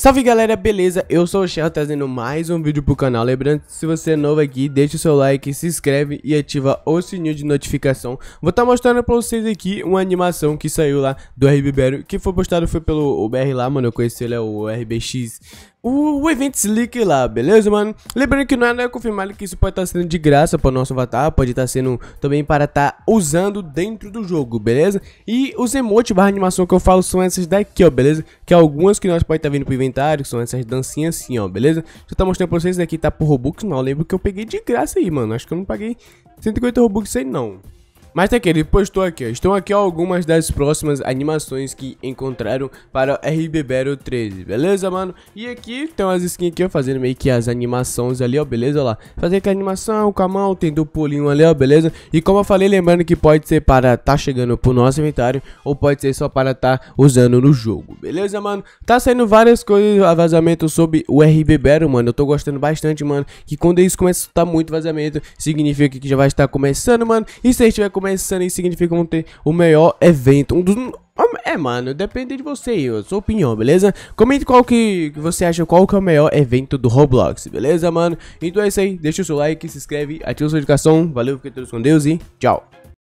Salve galera, beleza? Eu sou o Shell trazendo mais um vídeo pro canal. Lembrando que se você é novo aqui, deixa o seu like, se inscreve e ativa o sininho de notificação. Vou estar tá mostrando pra vocês aqui uma animação que saiu lá do RBBero, que foi postado foi pelo BR lá, mano. Eu conheci ele, é o RBX o Event Slick lá, beleza, mano? Lembrando que não é, é confirmado que isso pode estar tá sendo de graça para o nosso avatar, pode estar tá sendo também para estar tá usando dentro do jogo, beleza? E os emotes barra animação que eu falo são essas daqui, ó, beleza? Que é algumas que nós pode estar vindo pro inventário, que são essas dancinhas assim, ó, beleza? Deixa eu estar mostrando pra vocês, aqui daqui tá por Robux, não, eu lembro que eu peguei de graça aí, mano, acho que eu não paguei 150 Robux aí não. Mas tá que ele postou aqui, ó. Estão aqui algumas das próximas animações que encontraram para RB Battle 13, beleza, mano? E aqui tem umas skins aqui, ó, fazendo meio que as animações ali, ó, beleza? lá, fazer aquela animação com a mão, tem um pulinho ali, ó, beleza? E como eu falei, lembrando que pode ser para tá chegando pro nosso inventário ou pode ser só para tá usando no jogo, beleza, mano? Tá saindo várias coisas, vazamento sobre o RB Battle, mano. Eu tô gostando bastante, mano, que quando isso começa a estar muito vazamento, significa que já vai estar começando, mano. E se vai começar começando e vamos ter o melhor evento, um dos... Hum, é, mano, depende de você e sua opinião, beleza? Comente qual que você acha, qual que é o melhor evento do Roblox, beleza, mano? Então é isso aí, deixa o seu like, se inscreve, ativa a sua notificação, valeu, fiquem todos com Deus e tchau!